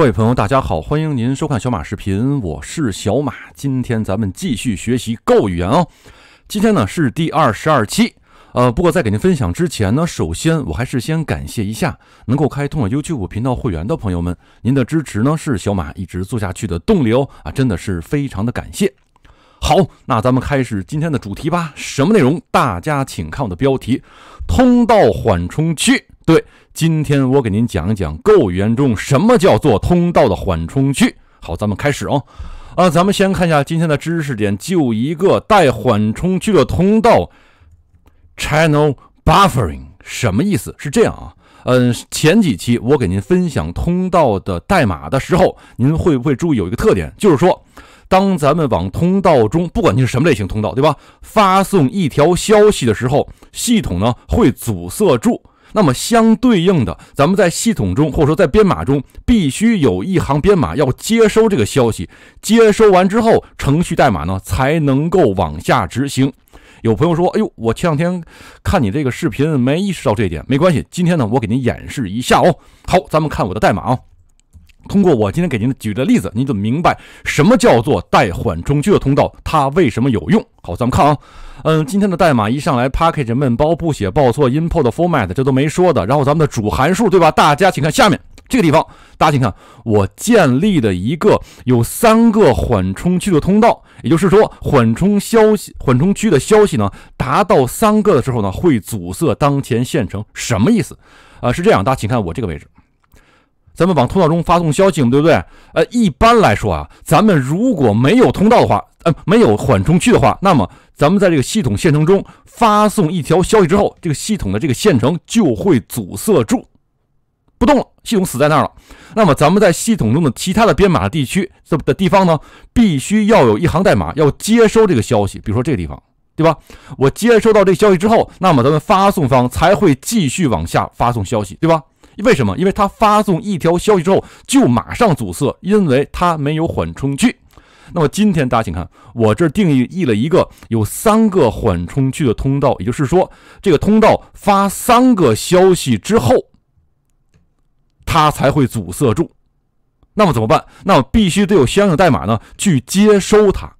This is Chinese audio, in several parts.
各位朋友，大家好，欢迎您收看小马视频，我是小马。今天咱们继续学习 Go 语言哦。今天呢是第二十二期。呃，不过在给您分享之前呢，首先我还是先感谢一下能够开通了 YouTube 频道会员的朋友们，您的支持呢是小马一直做下去的动力哦啊，真的是非常的感谢。好，那咱们开始今天的主题吧。什么内容？大家请看我的标题：通道缓冲区。对，今天我给您讲一讲，购员中什么叫做通道的缓冲区。好，咱们开始啊啊，咱们先看一下今天的知识点，就一个带缓冲区的通道，channel buffering，什么意思？是这样啊，嗯，前几期我给您分享通道的代码的时候，您会不会注意有一个特点，就是说，当咱们往通道中，不管你是什么类型通道，对吧？发送一条消息的时候，系统呢会阻塞住。那么相对应的，咱们在系统中或者说在编码中，必须有一行编码要接收这个消息，接收完之后，程序代码呢才能够往下执行。有朋友说，哎呦，我前两天看你这个视频没意识到这点，没关系，今天呢我给您演示一下哦。好，咱们看我的代码啊。通过我今天给您举的例子，您就明白什么叫做带缓冲区的通道，它为什么有用。好，咱们看啊，嗯，今天的代码一上来，package 闷包不写报错，import format 这都没说的。然后咱们的主函数，对吧？大家请看下面这个地方，大家请看，我建立的一个有三个缓冲区的通道，也就是说，缓冲消息、缓冲区的消息呢，达到三个的时候呢，会阻塞当前线程。什么意思？啊，是这样，大家请看我这个位置。咱们往通道中发送消息，对不对？呃，一般来说啊，咱们如果没有通道的话，呃，没有缓冲区的话，那么咱们在这个系统线程中发送一条消息之后，这个系统的这个线程就会阻塞住，不动了，系统死在那儿了。那么咱们在系统中的其他的编码的地区这的地方呢，必须要有一行代码要接收这个消息，比如说这个地方，对吧？我接收到这消息之后，那么咱们发送方才会继续往下发送消息，对吧？为什么？因为它发送一条消息之后就马上阻塞，因为它没有缓冲区。那么今天大家请看，我这定义了一个有三个缓冲区的通道，也就是说，这个通道发三个消息之后，它才会阻塞住。那么怎么办？那么必须得有相应的代码呢，去接收它。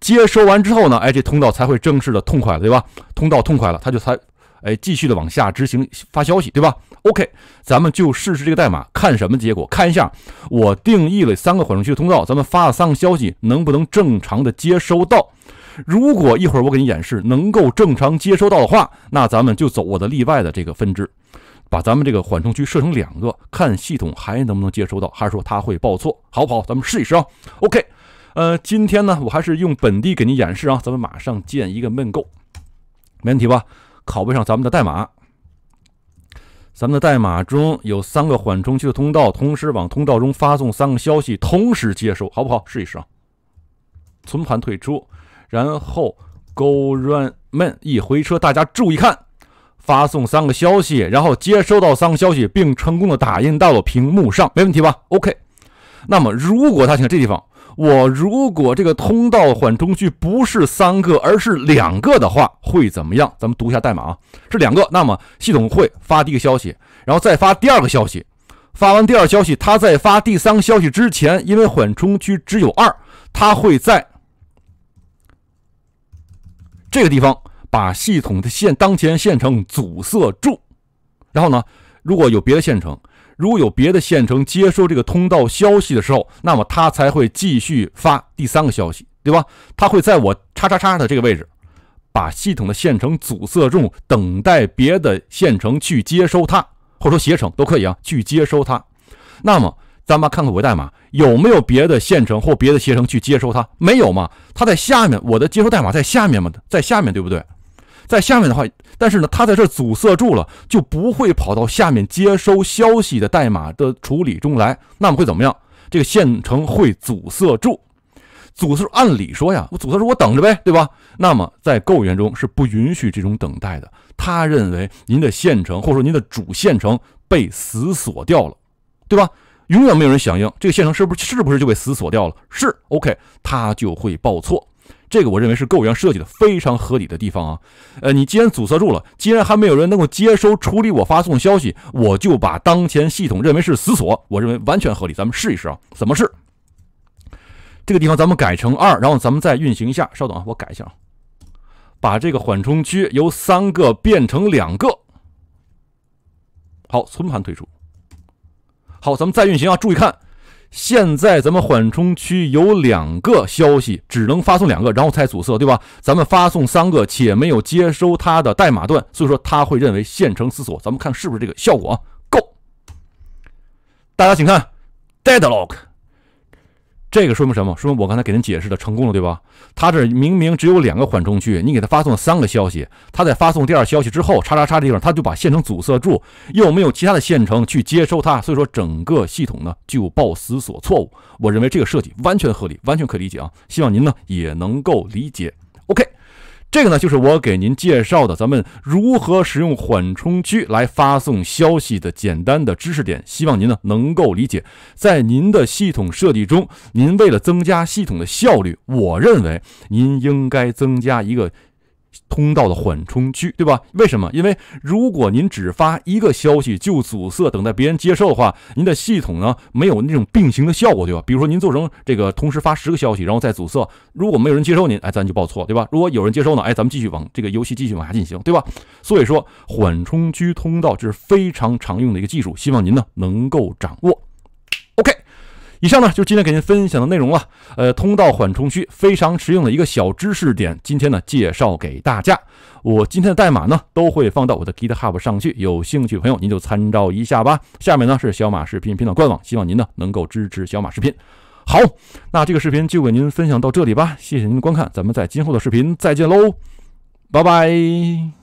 接收完之后呢，哎，这通道才会正式的痛快了，对吧？通道痛快了，它就才。哎，继续的往下执行发消息，对吧？OK，咱们就试试这个代码，看什么结果。看一下，我定义了三个缓冲区的通道，咱们发了三个消息，能不能正常的接收到？如果一会儿我给你演示能够正常接收到的话，那咱们就走我的例外的这个分支，把咱们这个缓冲区设成两个，看系统还能不能接收到，还是说它会报错，好不好？咱们试一试啊。OK，呃，今天呢，我还是用本地给你演示啊，咱们马上建一个 Mango，没问题吧？拷贝上咱们的代码，咱们的代码中有三个缓冲区的通道，同时往通道中发送三个消息，同时接收，好不好？试一试啊！存盘退出，然后 go run m a n 一回车，大家注意看，发送三个消息，然后接收到三个消息，并成功的打印到了屏幕上，没问题吧？OK。那么如果他想这地方。我如果这个通道缓冲区不是三个，而是两个的话，会怎么样？咱们读一下代码啊，是两个。那么系统会发第一个消息，然后再发第二个消息，发完第二个消息，它在发第三个消息之前，因为缓冲区只有二，它会在这个地方把系统的线当前线程阻塞住。然后呢，如果有别的线程。如果有别的县城接收这个通道消息的时候，那么他才会继续发第三个消息，对吧？他会在我叉叉叉的这个位置，把系统的县城阻塞住，等待别的县城去接收它，或者说携程都可以啊，去接收它。那么咱们看看我代码，有没有别的县城或别的携程去接收它？没有嘛？它在下面，我的接收代码在下面吗？在下面，对不对？在下面的话，但是呢，它在这阻塞住了，就不会跑到下面接收消息的代码的处理中来。那么会怎么样？这个线程会阻塞住。阻塞按理说呀，我阻塞住我等着呗，对吧？那么在够源中是不允许这种等待的。他认为您的线程或者说您的主线程被死锁掉了，对吧？永远没有人响应，这个线程是不是不是就被死锁掉了？是 OK，它就会报错。这个我认为是构员设计的非常合理的地方啊，呃，你既然阻塞住了，既然还没有人能够接收处理我发送消息，我就把当前系统认为是死锁，我认为完全合理。咱们试一试啊，怎么试？这个地方咱们改成二，然后咱们再运行一下。稍等啊，我改一下啊，把这个缓冲区由三个变成两个。好，存盘退出。好，咱们再运行啊，注意看。现在咱们缓冲区有两个消息，只能发送两个，然后才阻塞，对吧？咱们发送三个，且没有接收它的代码段，所以说他会认为线程死锁。咱们看是不是这个效果啊？Go，大家请看 deadlock。这个说明什么？说明我刚才给您解释的成功了，对吧？他这明明只有两个缓冲区，你给他发送了三个消息，他在发送第二消息之后，叉叉叉的地方，他就把线程阻塞住，又没有其他的线程去接收它，所以说整个系统呢就报死锁错误。我认为这个设计完全合理，完全可理解啊，希望您呢也能够理解。这个呢，就是我给您介绍的，咱们如何使用缓冲区来发送消息的简单的知识点。希望您呢能够理解，在您的系统设计中，您为了增加系统的效率，我认为您应该增加一个。通道的缓冲区，对吧？为什么？因为如果您只发一个消息就阻塞等待别人接受的话，您的系统呢没有那种并行的效果，对吧？比如说您做成这个同时发十个消息，然后再阻塞，如果没有人接受您，哎，咱就报错，对吧？如果有人接受呢，哎，咱们继续往这个游戏继续往下进行，对吧？所以说，缓冲区通道这是非常常用的一个技术，希望您呢能够掌握。以上呢就是今天给您分享的内容了，呃，通道缓冲区非常实用的一个小知识点，今天呢介绍给大家。我今天的代码呢都会放到我的 GitHub 上去，有兴趣朋友您就参照一下吧。下面呢是小马视频频道官网，希望您呢能够支持小马视频。好，那这个视频就给您分享到这里吧，谢谢您的观看，咱们在今后的视频再见喽，拜拜。